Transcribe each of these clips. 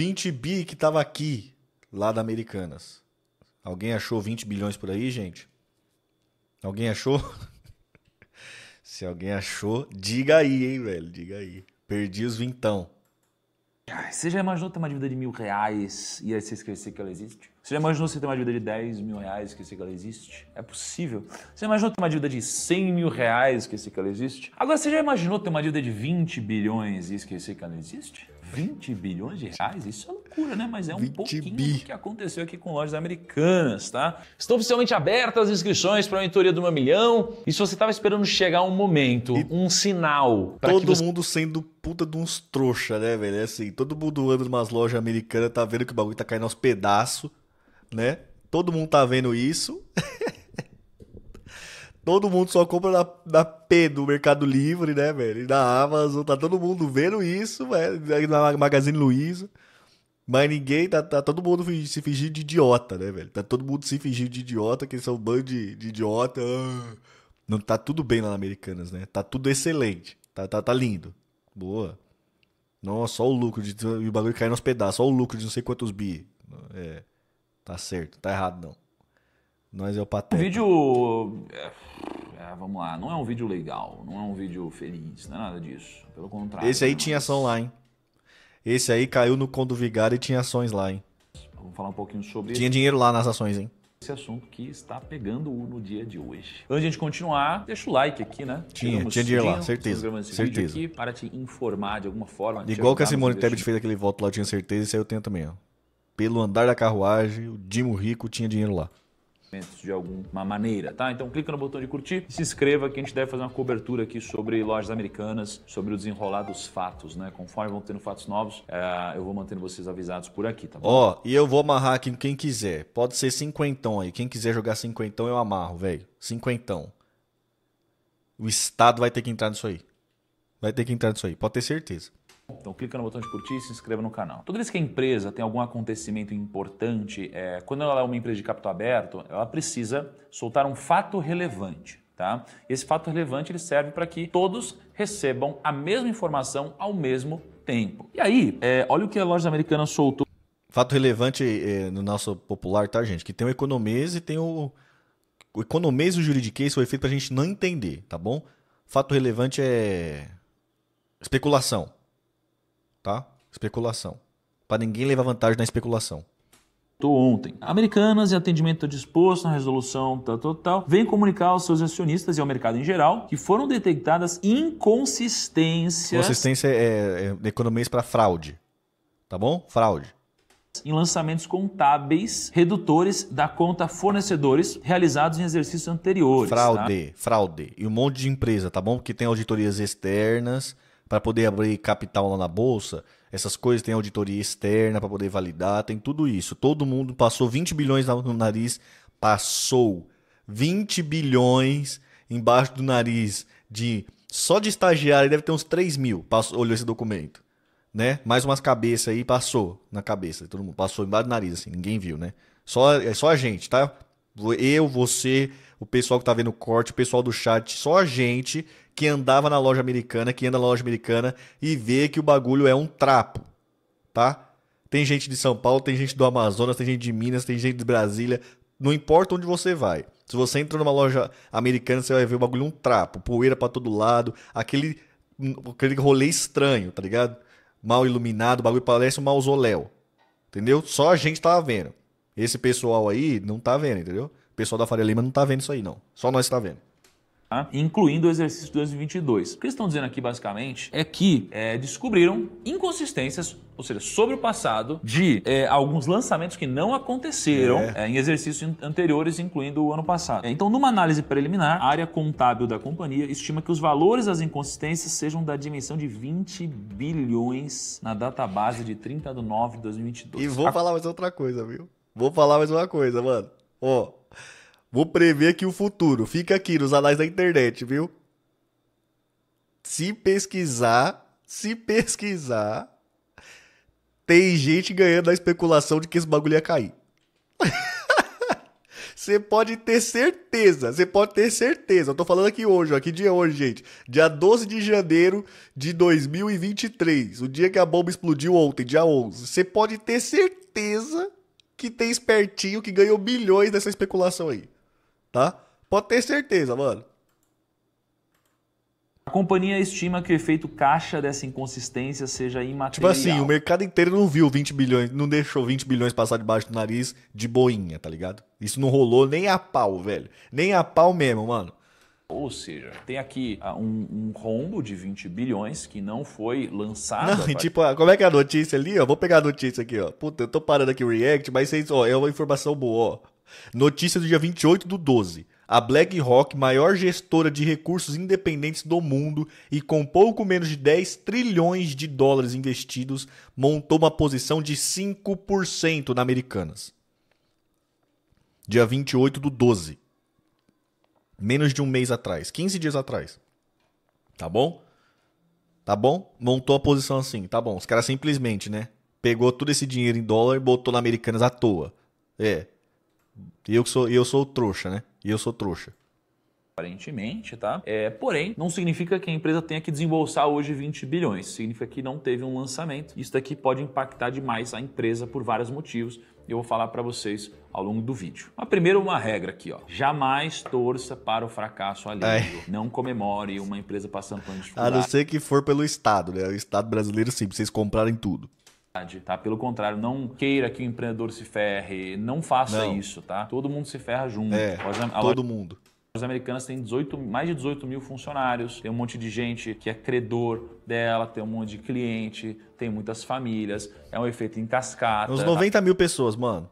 20 bi que tava aqui, lá da Americanas. Alguém achou 20 bilhões por aí, gente? Alguém achou? Se alguém achou, diga aí, hein, velho? Diga aí. Perdi os vintão. você já imaginou ter uma dívida de mil reais e aí você esquecer que ela existe? Você já imaginou você ter uma dívida de 10 mil reais e esquecer que ela existe? É possível. Você já imaginou ter uma dívida de 100 mil reais e esquecer que ela existe? Agora, você já imaginou ter uma dívida de 20 bilhões e esquecer que ela existe? 20 bilhões de reais? Isso é loucura, né? Mas é um pouquinho bi. do que aconteceu aqui com lojas americanas, tá? Estão oficialmente abertas as inscrições para a mentoria do 1 milhão. E se você estava esperando chegar um momento, e um sinal... Todo você... mundo sendo puta de uns trouxa, né, velho? É assim, todo mundo anda umas lojas americanas, tá vendo que o bagulho tá caindo aos pedaços, né? Todo mundo tá vendo isso. Todo mundo só compra na, na P do Mercado Livre, né, velho? E na Amazon, tá todo mundo vendo isso, velho. Na Magazine Luiza. Mas ninguém, tá, tá todo mundo se fingindo de idiota, né, velho? Tá todo mundo se fingindo de idiota, que eles são um bando de, de idiota. Ah, não tá tudo bem lá na Americanas, né? Tá tudo excelente. Tá, tá, tá lindo. Boa. Nossa, só o lucro de. O bagulho caindo aos pedaços. Só o lucro de não sei quantos bi. É. Tá certo, tá errado não. Nós é o pateta. vídeo. É, é, vamos lá, não é um vídeo legal, não é um vídeo feliz, não é nada disso. Pelo contrário. Esse aí tinha ação lá, hein? Esse aí caiu no condo vigário e tinha ações lá, hein? Vamos falar um pouquinho sobre. Tinha dinheiro lá nas ações, hein? Esse assunto que está pegando no dia de hoje. Antes de a gente continuar, deixa o like aqui, né? Tinha, tinha dinheiro lá, certeza. certeza. Aqui para te informar de alguma forma. Igual que a Simone Tebet fez aquele voto lá, eu tinha certeza, isso aí eu tenho também, ó. Pelo andar da carruagem, o Dimo Rico tinha dinheiro lá de alguma maneira, tá? Então clica no botão de curtir e se inscreva que a gente deve fazer uma cobertura aqui sobre lojas americanas, sobre o desenrolar dos fatos, né? Conforme vão tendo fatos novos, uh, eu vou mantendo vocês avisados por aqui, tá bom? Ó, oh, e eu vou amarrar aqui quem quiser. Pode ser cinquentão aí. Quem quiser jogar cinquentão, eu amarro, velho. Cinquentão. O Estado vai ter que entrar nisso aí. Vai ter que entrar nisso aí, pode ter certeza. Então clica no botão de curtir e se inscreva no canal. Toda vez que a empresa tem algum acontecimento importante, é, quando ela é uma empresa de capital aberto, ela precisa soltar um fato relevante. Tá? Esse fato relevante ele serve para que todos recebam a mesma informação ao mesmo tempo. E aí, é, olha o que a loja americana soltou. Fato relevante é, no nosso popular, tá, gente? Que tem o economês e tem o. O economês e o juridiquês foi feito para a gente não entender, tá bom? Fato relevante é especulação tá? Especulação. Para ninguém levar vantagem na especulação ontem. Americanas, em atendimento tá disposto na resolução tal, tal, tal, vem comunicar aos seus acionistas e ao mercado em geral que foram detectadas inconsistências. Consistência é, é, é economias para fraude. Tá bom? Fraude em lançamentos contábeis redutores da conta fornecedores realizados em exercícios anteriores. Tá? Fraude, tá? fraude. E um monte de empresa, tá bom? Porque tem auditorias externas para poder abrir capital lá na bolsa, essas coisas, tem auditoria externa para poder validar, tem tudo isso. Todo mundo passou 20 bilhões no nariz, passou 20 bilhões embaixo do nariz de só de estagiário deve ter uns 3 mil, passou, olhou esse documento. Né? Mais umas cabeças aí, passou na cabeça. Todo mundo passou embaixo do nariz, assim, ninguém viu, né? Só, é só a gente, tá? Eu, você, o pessoal que tá vendo o corte, o pessoal do chat, só a gente que andava na loja americana, que anda na loja americana e vê que o bagulho é um trapo, tá? Tem gente de São Paulo, tem gente do Amazonas, tem gente de Minas, tem gente de Brasília, não importa onde você vai. Se você entra numa loja americana, você vai ver o bagulho um trapo, poeira para todo lado, aquele aquele rolê estranho, tá ligado? Mal iluminado, o bagulho parece um mausoléu. Entendeu? Só a gente tava vendo. Esse pessoal aí não tá vendo, entendeu? O pessoal da Faria Lima não tá vendo isso aí, não. Só nós tá vendo. Tá? incluindo o exercício 2022. O que eles estão dizendo aqui basicamente é que é, descobriram inconsistências, ou seja, sobre o passado, de é, alguns lançamentos que não aconteceram é. é em exercícios anteriores, incluindo o ano passado. É, então, numa análise preliminar, a área contábil da companhia estima que os valores das inconsistências sejam da dimensão de 20 bilhões na data base de 30 de nove de 2022. E vou a... falar mais outra coisa, viu? Vou falar mais uma coisa, mano. Ó, oh Vou prever aqui o futuro. Fica aqui nos anais da internet, viu? Se pesquisar, se pesquisar, tem gente ganhando na especulação de que esse bagulho ia cair. Você pode ter certeza, você pode ter certeza. Eu tô falando aqui hoje, ó, que dia é hoje, gente? Dia 12 de janeiro de 2023, o dia que a bomba explodiu ontem, dia 11. Você pode ter certeza que tem espertinho que ganhou bilhões dessa especulação aí tá? Pode ter certeza, mano. A companhia estima que o efeito caixa dessa inconsistência seja imaterial. Tipo assim, o mercado inteiro não viu 20 bilhões, não deixou 20 bilhões passar debaixo do nariz de boinha, tá ligado? Isso não rolou nem a pau, velho. Nem a pau mesmo, mano. Ou seja, tem aqui ah, um, um, rombo de 20 bilhões que não foi lançado. Não, e tipo, ah, como é que é a notícia ali, ó? Vou pegar a notícia aqui, ó. Puta, eu tô parando aqui o React, mas vocês, ó, é uma informação boa, ó. Notícia do dia 28 do 12. A BlackRock, maior gestora de recursos independentes do mundo e com pouco menos de 10 trilhões de dólares investidos, montou uma posição de 5% na Americanas. Dia 28 do 12. Menos de um mês atrás, 15 dias atrás. Tá bom? Tá bom? Montou a posição assim, tá bom. Os caras simplesmente, né? Pegou todo esse dinheiro em dólar e botou na Americanas à toa. É, e eu sou, eu sou trouxa, né? E eu sou trouxa aparentemente, tá? É, porém, não significa que a empresa tenha que desembolsar hoje 20 bilhões, significa que não teve um lançamento. Isso daqui pode impactar demais a empresa por vários motivos eu vou falar para vocês ao longo do vídeo. Mas primeiro uma regra aqui, ó. Jamais torça para o fracasso alheio. Não comemore uma empresa passando por dificuldade. A não ser que for pelo Estado, né? O Estado brasileiro sim, vocês comprarem tudo. Tá? Pelo contrário, não queira que o empreendedor se ferre, não faça não. isso, tá? Todo mundo se ferra junto. É, a... todo mundo. As americanas têm 18, mais de 18 mil funcionários, tem um monte de gente que é credor dela, tem um monte de cliente, tem muitas famílias, é um efeito em cascata. Uns 90 tá? mil pessoas, mano.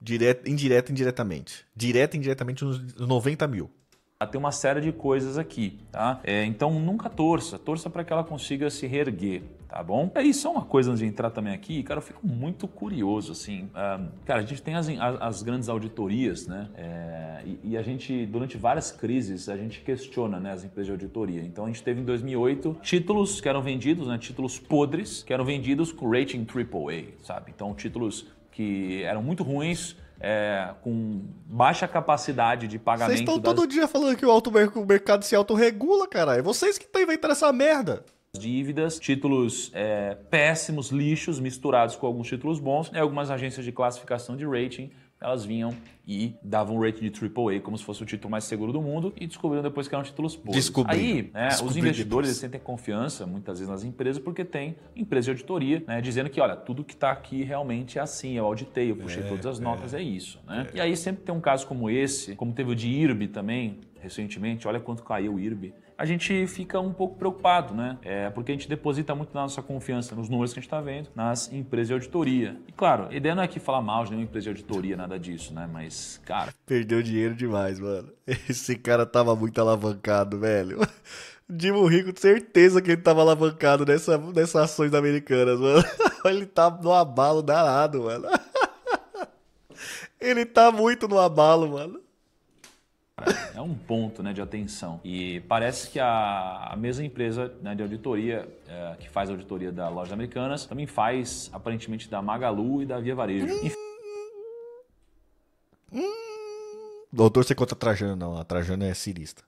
Direto, indireto, indiretamente. Direto, indiretamente, uns 90 mil. Ah, tem uma série de coisas aqui, tá? É, então nunca torça, torça para que ela consiga se reerguer tá bom? E é aí, só uma coisa antes de entrar também aqui, cara, eu fico muito curioso, assim. Ah, cara, a gente tem as, as grandes auditorias, né? É, e, e, a gente, durante várias crises, a gente questiona né, as empresas de auditoria. Então, a gente teve em 2008 títulos que eram vendidos, né? Títulos podres que eram vendidos com rating AAA, sabe? Então, títulos que eram muito ruins, é, com baixa capacidade de pagamento. Vocês estão das... todo dia falando que o, auto, o mercado se autorregula, caralho. Vocês que estão inventando essa merda dívidas, títulos é, péssimos, lixos, misturados com alguns títulos bons, e algumas agências de classificação de rating elas vinham e davam um rating de AAA como se fosse o título mais seguro do mundo e descobriram depois que eram títulos bons. Descobri. Aí, né, Descobri os investidores depois. sentem confiança, muitas vezes, nas empresas, porque tem empresa de auditoria, né, dizendo que, olha, tudo que está aqui realmente é assim, eu auditei, eu puxei é, todas as é. notas, é, é isso. Né? É. E aí sempre tem um caso como esse, como teve o de IRB também, recentemente, olha quanto caiu o IRB, a gente fica um pouco preocupado, né? É porque a gente deposita muito na nossa confiança nos números que a gente está vendo, nas empresas de auditoria. E claro, a ideia não é aqui falar mal de nenhuma empresa de auditoria, nada disso, né? Mas, cara. Perdeu dinheiro demais, mano. Esse cara tava muito alavancado, velho. Dimo Rico, certeza que ele tava alavancado nessa, nessas ações americanas, mano. Ele tá no abalo danado, mano. Ele tá muito no abalo, mano. É um ponto né, de atenção. E parece que a, a mesma empresa né, de auditoria, é, que faz a auditoria da Lojas Americanas, também faz, aparentemente, da Magalu e da Via Varejo. Enfim, hum. hum. Doutor, você conta a Trajano, não. A Trajano é cirista.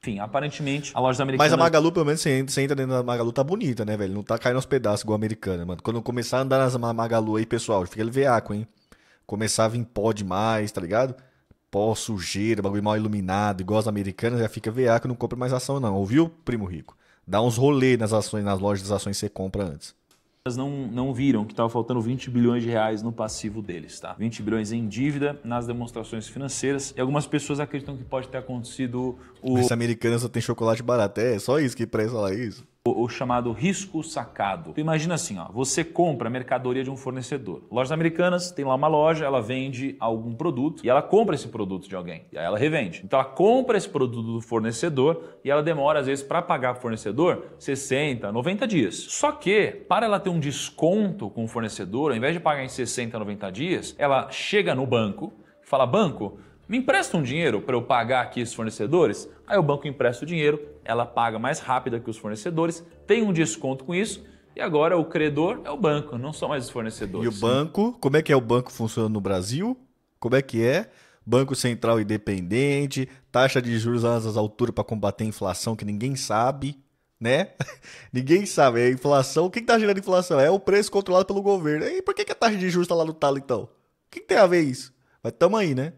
Enfim, aparentemente, a loja Americanas. Mas a Magalu, pelo menos, você entra, você entra dentro da Magalu, tá bonita, né, velho? Não tá caindo aos pedaços igual a americana, mano. Quando começar a andar nas Magalu aí, pessoal, fica ele veaco, hein? começava em pó demais, tá ligado? Pó, sujeira, bagulho mal iluminado, igual as americanas, já fica VA que não compra mais ação, não, ouviu, primo rico? Dá uns rolês nas ações, nas lojas das ações que você compra antes. Não, não viram que estava faltando 20 bilhões de reais no passivo deles, tá? 20 bilhões em dívida nas demonstrações financeiras e algumas pessoas acreditam que pode ter acontecido o. Esse americano só tem chocolate barato, é só isso que presta lá é isso o, o chamado risco sacado. Tu imagina assim, ó, você compra mercadoria de um fornecedor. Lojas americanas, tem lá uma loja, ela vende algum produto e ela compra esse produto de alguém, e aí ela revende. Então ela compra esse produto do fornecedor e ela demora às vezes para pagar o fornecedor 60, 90 dias. Só que para ela ter um desconto com o fornecedor, ao invés de pagar em 60, 90 dias, ela chega no banco, fala: "Banco, me empresta um dinheiro para eu pagar aqui os fornecedores? Aí o banco empresta o dinheiro, ela paga mais rápida que os fornecedores, tem um desconto com isso e agora o credor é o banco, não são mais os fornecedores. E o banco, como é que é o banco funcionando no Brasil? Como é que é? Banco Central independente, taxa de juros às alturas para combater a inflação que ninguém sabe, né? ninguém sabe. a inflação. O que está gerando inflação? É o preço controlado pelo governo. E por que, a taxa de juros está lá no talo então? O que, que tem a ver isso? Mas tamo aí, né?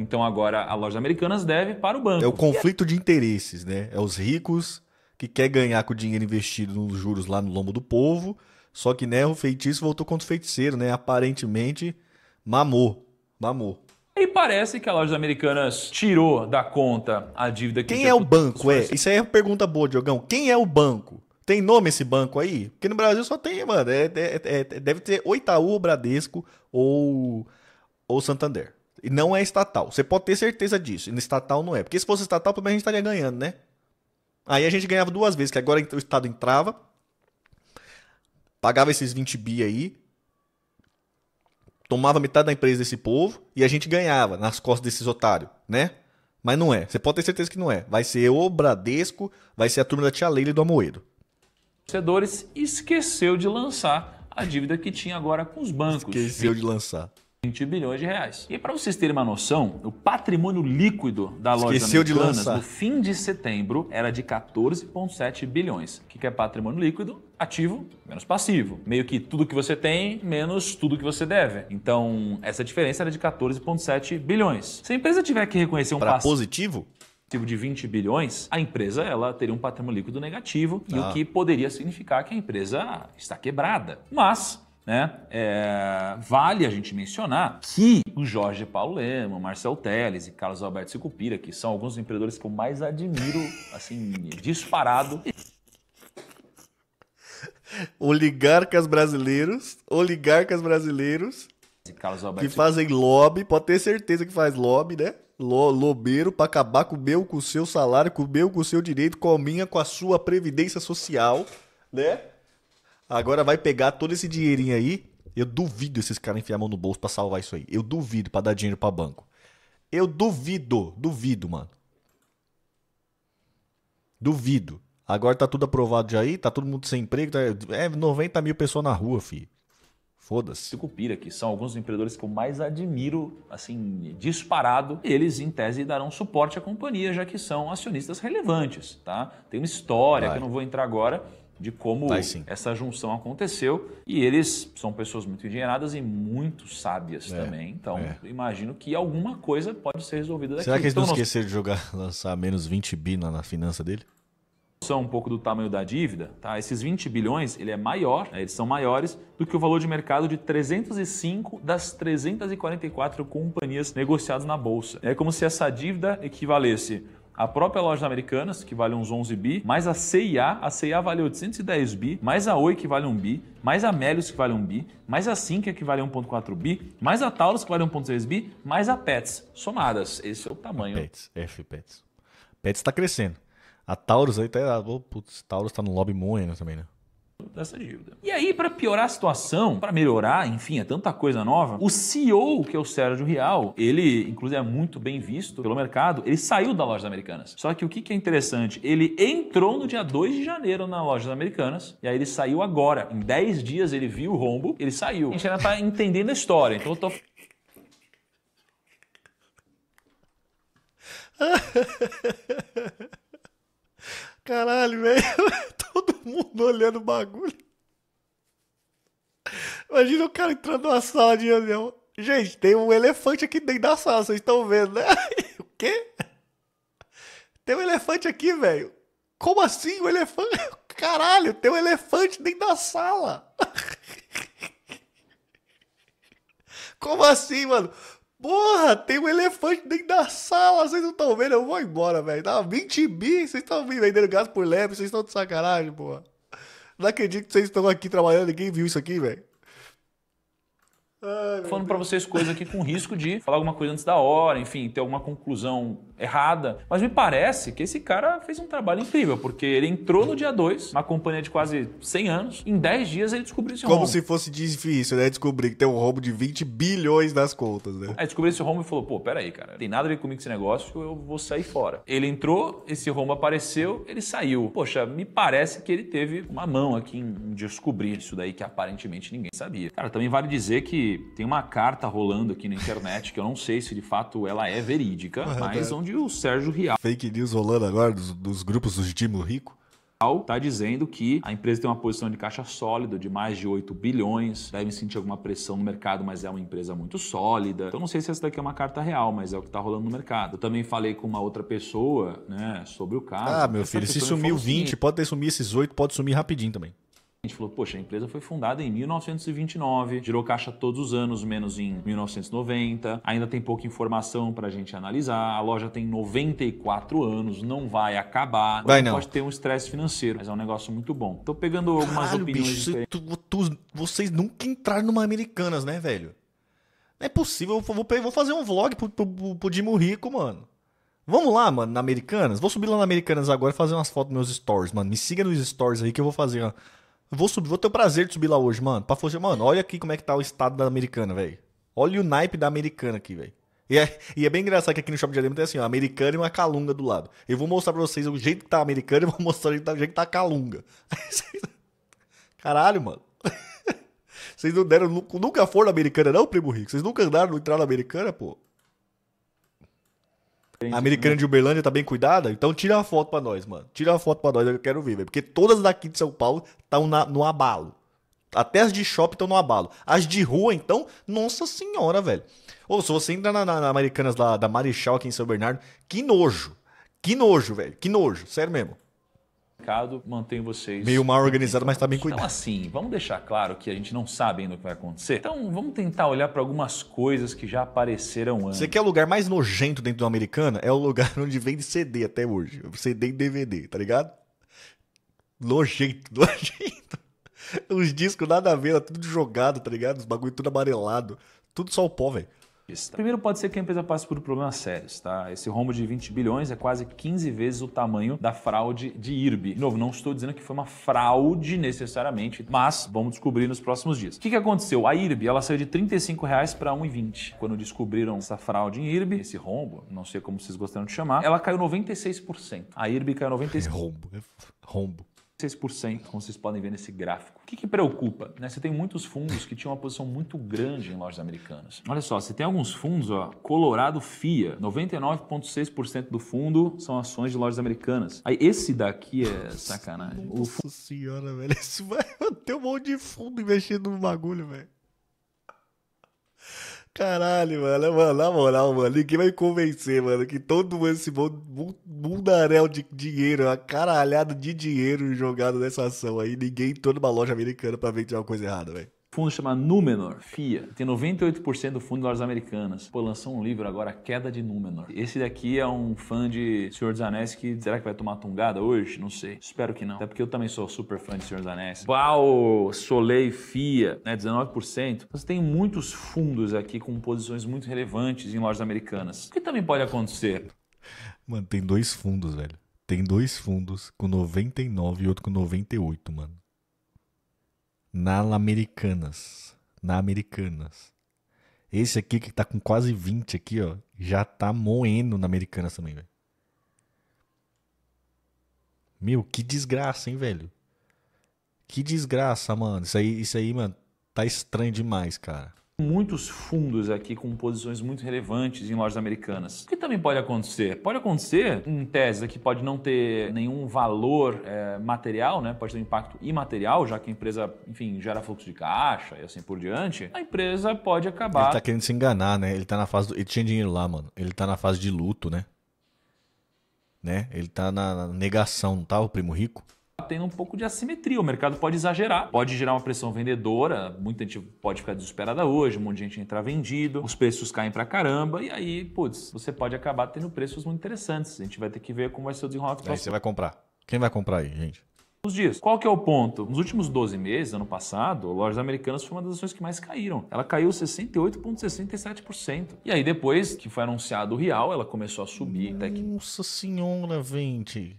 Então agora a loja Americanas deve para o banco. É o conflito de interesses, né? É os ricos que quer ganhar com o dinheiro investido nos juros lá no lombo do povo, só que né, o feitiço voltou contra o feiticeiro, né? Aparentemente mamou, mamou. E parece que a loja Americanas tirou da conta a dívida que Quem é o banco? É, isso aí é uma pergunta boa, Diogão. Quem é o banco? Tem nome esse banco aí? Porque no Brasil só tem, mano. É, é, é, é deve ter ou Itaú, ou Bradesco ou, ou Santander. E não é estatal. Você pode ter certeza disso. E no estatal não é. Porque se fosse estatal, pelo menos a gente estaria ganhando, né? Aí a gente ganhava duas vezes, que agora o Estado entrava, pagava esses 20 bi aí, tomava metade da empresa desse povo e a gente ganhava nas costas desses otários, né? Mas não é. Você pode ter certeza que não é. Vai ser o Bradesco, vai ser a turma da Tia Leila e do Amoedo. Torcedores esqueceu de lançar a dívida que tinha agora com os bancos. Esqueceu de lançar. 20 bilhões de reais. E para vocês terem uma noção, o patrimônio líquido da loja Esqueceu Americanas no fim de setembro era de 14,7 bilhões. O que é patrimônio líquido? Ativo menos passivo. Meio que tudo que você tem menos tudo que você deve. Então, essa diferença era de 14,7 bilhões. Se a empresa tiver que reconhecer um pra passivo. positivo? de 20 bilhões, a empresa ela teria um patrimônio líquido negativo ah. e o tá. que poderia significar que a empresa está quebrada. Mas né? É, vale a gente mencionar que o Jorge Paulo Lema, Marcel Teles e Carlos Alberto Sicupira, que são alguns dos empreendedores que eu mais admiro, assim, disparado. Oligarcas brasileiros, oligarcas brasileiros que fazem lobby, pode ter certeza que faz lobby, né? lobeiro para acabar com o meu, com o seu salário, com o meu, com o seu direito, com a minha, com a sua previdência social, né? Agora vai pegar todo esse dinheirinho aí. Eu duvido esses caras enfiar a mão no bolso para salvar isso aí. Eu duvido para dar dinheiro para banco. Eu duvido, duvido, mano. Duvido. Agora tá tudo aprovado já aí, tá todo mundo sem emprego. Tá... É 90 mil pessoas na rua, filho. Foda-se. que são alguns dos empreendedores que eu mais admiro, assim, disparado, eles, em tese, darão suporte à companhia, já que são acionistas relevantes, tá? Tem uma história Vai. que eu não vou entrar agora, de como essa junção aconteceu. E eles são pessoas muito engenheiradas e muito sábias é, também. Então, é. imagino que alguma coisa pode ser resolvida daqui. Será que eles então, não esqueceram nós... de jogar, lançar menos 20 bi na, na finança dele? São um pouco do tamanho da dívida, tá? Esses 20 bilhões, ele é maior, né? eles são maiores do que o valor de mercado de 305 das 344 companhias negociadas na bolsa. É como se essa dívida equivalesse a própria loja Americanas, que vale uns 11 bi, mais a CIA, a CIA vale 810 bi, mais a Oi, que vale 1 bi, mais a Melius, que vale 1 bi, mais a Sinqia, que vale 1.4 bi, mais a Taurus, que vale 1.6 bi, mais a Pets, somadas. Esse é o tamanho. Pets, F Pets. Pets está crescendo. A Taurus aí tá... putz, Taurus tá no lobby moendo também, né? dessa dívida. E aí, para piorar a situação, para melhorar, enfim, é tanta coisa nova, o CEO, que é o Sérgio Rial, ele, inclusive, é muito bem visto pelo mercado, ele saiu da Lojas Americanas. Só que o que é interessante, ele entrou no dia 2 de janeiro na Lojas Americanas, e aí ele saiu agora. Em 10 dias ele viu o rombo, ele saiu. A gente ainda tá entendendo a história, então eu tô Caralho, velho todo mundo olhando o bagulho. Imagina o cara entrando numa sala de reunião. Gente, tem um elefante aqui dentro da sala, vocês estão vendo, né? o quê? Tem um elefante aqui, velho. Como assim o um elefante? Caralho, tem um elefante dentro da sala. Como assim, mano? Porra, tem um elefante dentro da sala, vocês não estão vendo, eu vou embora, velho. Tá 20 bi, vocês estão me vendendo gás por lebre, vocês estão de sacanagem, porra. Não acredito que vocês estão aqui trabalhando, ninguém viu isso aqui, velho. Ai, Falando para vocês coisas aqui com risco de falar alguma coisa antes da hora, enfim, ter alguma conclusão errada. Mas me parece que esse cara fez um trabalho incrível, porque ele entrou no dia 2, uma companhia de quase 100 anos, em 10 dias ele descobriu esse Como rombo. Como se fosse difícil, né? Descobrir que tem um rombo de 20 bilhões nas contas, né? É, descobriu esse rombo e falou: pô, peraí, cara, tem nada a ver comigo esse negócio, eu vou sair fora. Ele entrou, esse rombo apareceu, ele saiu. Poxa, me parece que ele teve uma mão aqui em descobrir isso daí que aparentemente ninguém sabia. Cara, também vale dizer que tem uma carta rolando aqui na internet, que eu não sei se de fato ela é verídica, é mas onde o Sérgio Rial. Fake news rolando agora dos, dos grupos do Dimo Rico? está dizendo que a empresa tem uma posição de caixa sólida de mais de 8 bilhões, deve sentir alguma pressão no mercado, mas é uma empresa muito sólida. Então não sei se essa daqui é uma carta real, mas é o que está rolando no mercado. Eu também falei com uma outra pessoa, né, sobre o caso. Ah, meu essa filho, se sumiu 20, assim, pode ter sumido esses 8, pode sumir rapidinho também. A gente falou, poxa, a empresa foi fundada em 1929, girou caixa todos os anos, menos em 1990, ainda tem pouca informação para a gente analisar, a loja tem 94 anos, não vai acabar, vai não. pode ter um estresse financeiro, mas é um negócio muito bom. Tô pegando algumas Caralho, opiniões bicho, tu, tu, vocês nunca entraram numa Americanas, né, velho? Não é possível, eu vou, vou fazer um vlog pro, pro, pro, pro Dimo Rico, mano. Vamos lá, mano, na Americanas? Vou subir lá na Americanas agora e fazer umas fotos dos meus stories, mano. Me siga nos stories aí que eu vou fazer, ó. Vou subir, vou ter o prazer de subir lá hoje, mano. Pra fazer mano, olha aqui como é que tá o estado da americana, velho. Olha o naipe da americana aqui, velho. E é, e é bem engraçado que aqui no Shopping Diadema tem assim, ó, americana e uma calunga do lado. Eu vou mostrar pra vocês o jeito que tá a americana e vou mostrar o jeito que tá, jeito que tá a calunga. Caralho, mano. Vocês não deram, nunca foram na americana não, primo rico? Vocês nunca andaram, entraram na americana, pô? americana né? de Uberlândia tá bem cuidada? Então tira uma foto pra nós, mano. Tira uma foto pra nós, eu quero ver, velho. Porque todas daqui de São Paulo estão no abalo. Até as de shopping estão no abalo. As de rua, então, nossa senhora, velho. Ou se você entra na, na, na Americanas lá, da Marechal aqui em São Bernardo, que nojo. Que nojo, velho. Que nojo. Sério mesmo mantém vocês. Meio mal organizado, mas tá bem então, cuidado. Então, assim, vamos deixar claro que a gente não sabe ainda o que vai acontecer. Então, vamos tentar olhar para algumas coisas que já apareceram antes. Você quer o lugar mais nojento dentro do americana? É o lugar onde vende CD até hoje. CD e DVD, tá ligado? Nojento, nojento. Os discos nada a ver, tudo jogado, tá ligado? Os bagulho tudo amarelado. Tudo só o pó, velho. Primeiro, pode ser que a empresa passe por problemas sérios, tá? Esse rombo de 20 bilhões é quase 15 vezes o tamanho da fraude de IRB. De novo, não estou dizendo que foi uma fraude necessariamente, mas vamos descobrir nos próximos dias. O que, que aconteceu? A IRB ela saiu de 35 reais para 1,20. Quando descobriram essa fraude em IRB, esse rombo, não sei como vocês gostaram de chamar, ela caiu 96%. A IRB caiu 96%. É rombo, é rombo. 6%, como vocês podem ver nesse gráfico. O que, que preocupa? Né? Você tem muitos fundos que tinham uma posição muito grande em lojas americanas. Olha só, você tem alguns fundos, ó, Colorado FIA, 99,6% do fundo são ações de lojas americanas. Aí esse daqui é sacanagem. Nossa o... senhora, velho, isso vai ter um monte de fundo investindo no bagulho, velho. Caralho, mano, mano, na moral, mano, ninguém vai me convencer, mano, que todo esse mundaréu de dinheiro, uma caralhada de dinheiro jogado nessa ação aí, ninguém entrou numa loja americana pra vender uma coisa errada, velho fundo chamado Númenor, FIA. Tem 98% do fundo de lojas americanas. Pô, lançou um livro agora, a Queda de Númenor. Esse daqui é um fã de Senhor dos Anéis que será que vai tomar tungada hoje? Não sei. Espero que não. Até porque eu também sou super fã de Senhor dos Anéis. Pau, Soleil, FIA, né? 19%. Então, você tem muitos fundos aqui com posições muito relevantes em lojas americanas. O que também pode acontecer? Mano, tem dois fundos, velho. Tem dois fundos com 99 e outro com 98, mano na Americanas. Na Americanas. Esse aqui que tá com quase 20 aqui, ó, já tá moendo na Americanas também, velho. Meu, que desgraça, hein, velho? Que desgraça, mano. Isso aí, isso aí, mano, tá estranho demais, cara muitos fundos aqui com posições muito relevantes em lojas americanas. O que também pode acontecer? Pode acontecer em tese que pode não ter nenhum valor é, material, né? pode ter um impacto imaterial, já que a empresa, enfim, gera fluxo de caixa e assim por diante. A empresa pode acabar. Ele tá querendo se enganar, né? Ele tá na fase do. Ele tinha dinheiro lá, mano. Ele tá na fase de luto, né? né? Ele tá na negação, não tá, o primo rico? tendo um pouco de assimetria. O mercado pode exagerar, pode gerar uma pressão vendedora, muita gente pode ficar desesperada hoje, um monte de gente entrar vendido, os preços caem pra caramba, e aí, putz, você pode acabar tendo preços muito interessantes. A gente vai ter que ver como vai ser o desenrolar. Aí você vai comprar. Quem vai comprar aí, gente? nos dias. Qual que é o ponto? Nos últimos 12 meses, ano passado, lojas americanas foi uma das ações que mais caíram. Ela caiu 68,67%. E aí depois que foi anunciado o real, ela começou a subir. Nossa até que... senhora, vende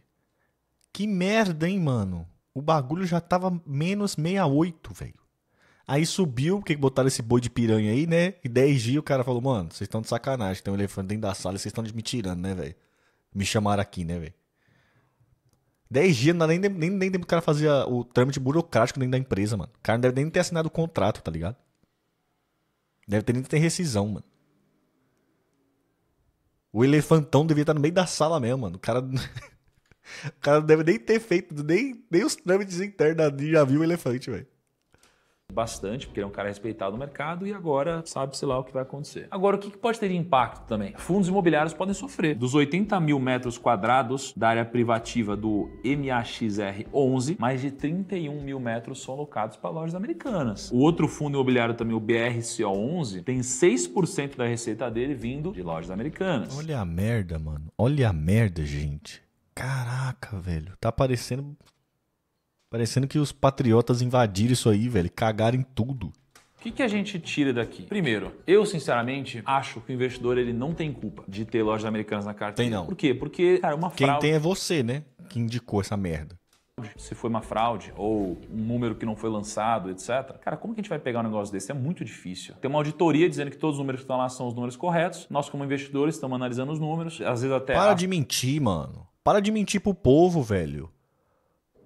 que merda, hein, mano? O bagulho já tava menos 68, velho. Aí subiu, porque botaram esse boi de piranha aí, né? E 10 dias o cara falou, mano, vocês estão de sacanagem, tem um elefante dentro da sala, vocês estão me tirando, né, velho? Me chamaram aqui, né, velho? 10 dias, não nem, nem, nem o cara fazer o trâmite burocrático dentro da empresa, mano. O cara não deve nem ter assinado o contrato, tá ligado? Deve ter nem ter rescisão, mano. O elefantão devia estar no meio da sala mesmo, mano. O cara. O cara não deve nem ter feito, nem, nem os trâmites internos e já viu o elefante, velho bastante, porque ele é um cara respeitado no mercado e agora sabe-se lá o que vai acontecer. Agora, o que pode ter de impacto também? Fundos imobiliários podem sofrer. Dos 80 mil metros quadrados da área privativa do MAXR11, mais de 31 mil metros são locados para lojas americanas. O outro fundo imobiliário também, o BRCO11, tem 6% da receita dele vindo de lojas americanas. Olha a merda, mano. Olha a merda, gente. Caraca, velho. Tá parecendo. Parecendo que os patriotas invadiram isso aí, velho. Cagaram em tudo. O que, que a gente tira daqui? Primeiro, eu sinceramente acho que o investidor ele não tem culpa de ter lojas americanas na carteira. Tem não. Por quê? Porque, cara, uma Quem fraude. Quem tem é você, né? Que indicou essa merda se foi uma fraude ou um número que não foi lançado, etc. Cara, como que a gente vai pegar um negócio desse? É muito difícil. Tem uma auditoria dizendo que todos os números que estão lá são os números corretos. Nós, como investidores, estamos analisando os números. Às vezes até. Para a... de mentir, mano. Para de mentir pro povo, velho.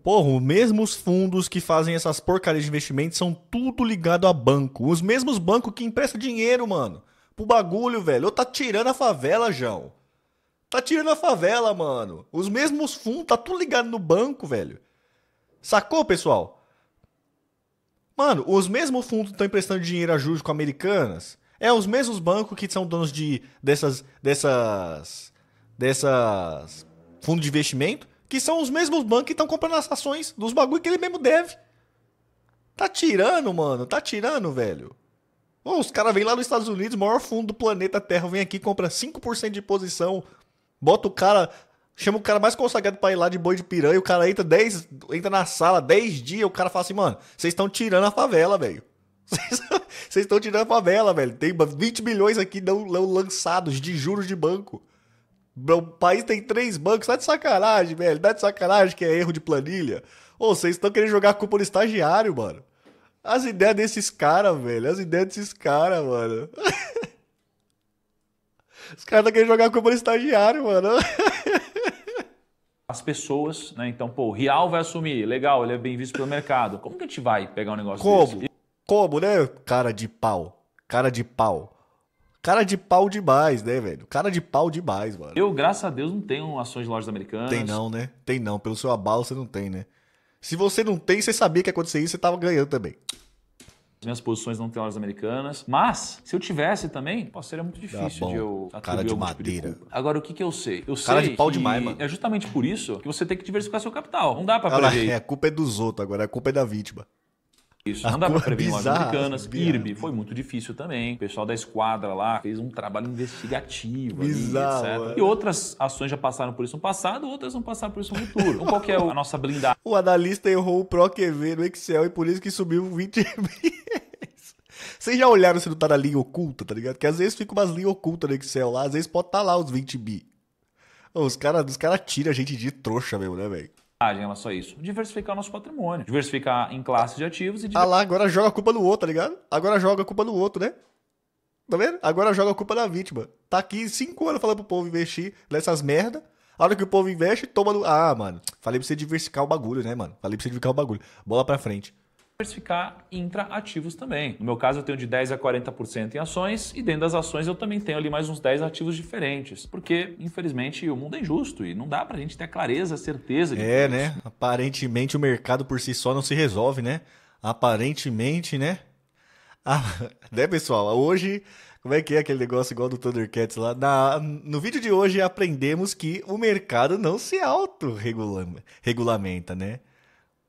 Porra, os mesmos fundos que fazem essas porcarias de investimento são tudo ligado a banco. Os mesmos bancos que emprestam dinheiro, mano. Pro bagulho, velho. Ou tá tirando a favela, João. Tá tirando a favela, mano. Os mesmos fundos, tá tudo ligado no banco, velho. Sacou, pessoal? Mano, os mesmos fundos estão emprestando dinheiro a juros com americanas. É os mesmos bancos que são donos de dessas dessas dessas fundo de investimento, que são os mesmos bancos que estão comprando as ações dos bagulho que ele mesmo deve. Tá tirando, mano. Tá tirando, velho. os caras vêm lá nos Estados Unidos, maior fundo do planeta Terra, vem aqui, compra 5% de posição, bota o cara, chama o cara mais consagrado pra ir lá de boi de piranha, o cara entra 10, entra na sala 10 dias, o cara fala assim, mano, vocês estão tirando a favela, velho. Vocês estão tirando a favela, velho. Tem 20 milhões aqui não, não lançados de juros de banco. O país tem três bancos, tá de sacanagem, velho. Tá de sacanagem que é erro de planilha. Ou vocês estão querendo jogar a culpa no estagiário, mano. As ideias desses caras, velho. As ideias desses caras, mano. Os caras estão querendo jogar a culpa no estagiário, mano. As pessoas, né? Então, pô, o Real vai assumir. Legal, ele é bem visto pelo mercado. Como que a gente vai pegar um negócio Como? Desse? Como, né? Cara de pau. Cara de pau. Cara de pau demais, né, velho? Cara de pau demais, mano. Eu, graças a Deus, não tenho ações de lojas americanas. Tem não, né? Tem não. Pelo seu abalo, você não tem, né? Se você não tem, você sabia que ia acontecer isso, você tava ganhando também. As minhas posições não têm lojas americanas. Mas, se eu tivesse também, pô, seria muito tá difícil de eu Cara tipo de madeira. Tipo de Agora, o que, que eu sei? Eu Cara sei de pau demais, mano. É justamente por isso que você tem que diversificar seu capital. Não dá pra prever. Ah, é, a culpa é dos outros agora, a culpa é da vítima. Isso, não dá pra prever lojas americanas. Né? IRB foi muito difícil também. O pessoal da esquadra lá fez um trabalho investigativo, bizarro, ali, etc. É. E outras ações já passaram por isso no passado, outras vão passar por isso no futuro. então, qual é a nossa blindagem? O analista errou o ProQV no Excel e por isso que subiu 20 Vocês já olharam se não tá na linha oculta, tá ligado? Porque às vezes fica umas linhas ocultas no Excel lá, às vezes pode estar tá lá os 20 bi. Os caras os cara tiram a gente de trouxa mesmo, né, velho? em relação a isso? Diversificar o nosso patrimônio, diversificar em classes de ativos e. Diver... Ah lá, agora joga a culpa no outro, tá ligado? Agora joga a culpa no outro, né? Tá vendo? Agora joga a culpa na vítima. Tá aqui cinco anos falando pro povo investir nessas merda. A hora que o povo investe, toma no. Ah, mano. Falei pra você diversificar o bagulho, né, mano? Falei pra você diversificar o bagulho. Bola pra frente diversificar intra-ativos também. No meu caso, eu tenho de 10% a 40% em ações e dentro das ações eu também tenho ali mais uns 10 ativos diferentes, porque infelizmente o mundo é injusto e não dá pra gente ter a clareza, a certeza. De é, né? Aparentemente o mercado por si só não se resolve, né? Aparentemente, né? Ah, né, pessoal? Hoje, como é que é aquele negócio igual do Thundercats lá? Na, no vídeo de hoje aprendemos que o mercado não se autorregulamenta, né?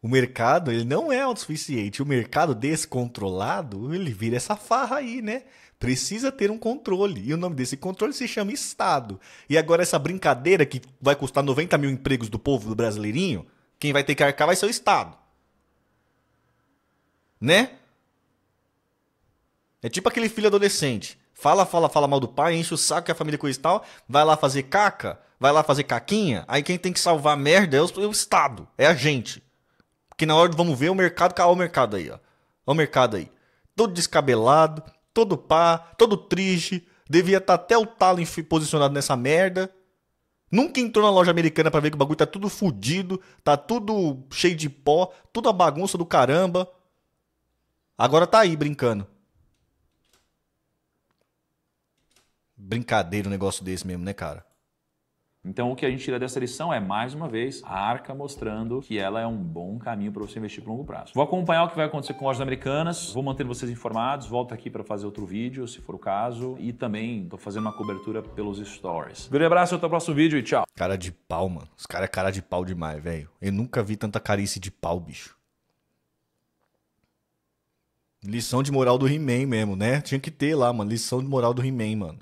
O mercado, ele não é autossuficiente. O mercado descontrolado, ele vira essa farra aí, né? Precisa ter um controle. E o nome desse controle se chama Estado. E agora essa brincadeira que vai custar 90 mil empregos do povo do brasileirinho, quem vai ter que arcar vai ser o Estado. Né? É tipo aquele filho adolescente. Fala, fala, fala mal do pai, enche o saco que a família é coisa e tal, vai lá fazer caca, vai lá fazer caquinha, aí quem tem que salvar a merda é o, é o Estado, é a gente. Que na hora de vamos ver, o mercado, Olha ah, o mercado aí, ó. Olha o mercado aí. Todo descabelado, todo pá, todo triste. Devia estar tá até o talo posicionado nessa merda. Nunca entrou na loja americana para ver que o bagulho tá tudo fudido, tá tudo cheio de pó, tudo a bagunça do caramba. Agora tá aí brincando. Brincadeira um negócio desse mesmo, né, cara? Então, o que a gente tira dessa lição é, mais uma vez, a arca mostrando que ela é um bom caminho para você investir para longo prazo. Vou acompanhar o que vai acontecer com lojas americanas, vou manter vocês informados, volto aqui para fazer outro vídeo, se for o caso, e também estou fazendo uma cobertura pelos stories. grande abraço, até o próximo vídeo e tchau. Cara de pau, mano. Os caras é cara de pau demais, velho. Eu nunca vi tanta carícia de pau, bicho. Lição de moral do He-Man mesmo, né? Tinha que ter lá, mano. Lição de moral do He-Man, mano.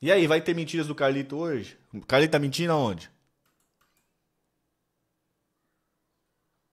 E aí, vai ter mentiras do Carlito hoje? O Carlito tá mentindo aonde?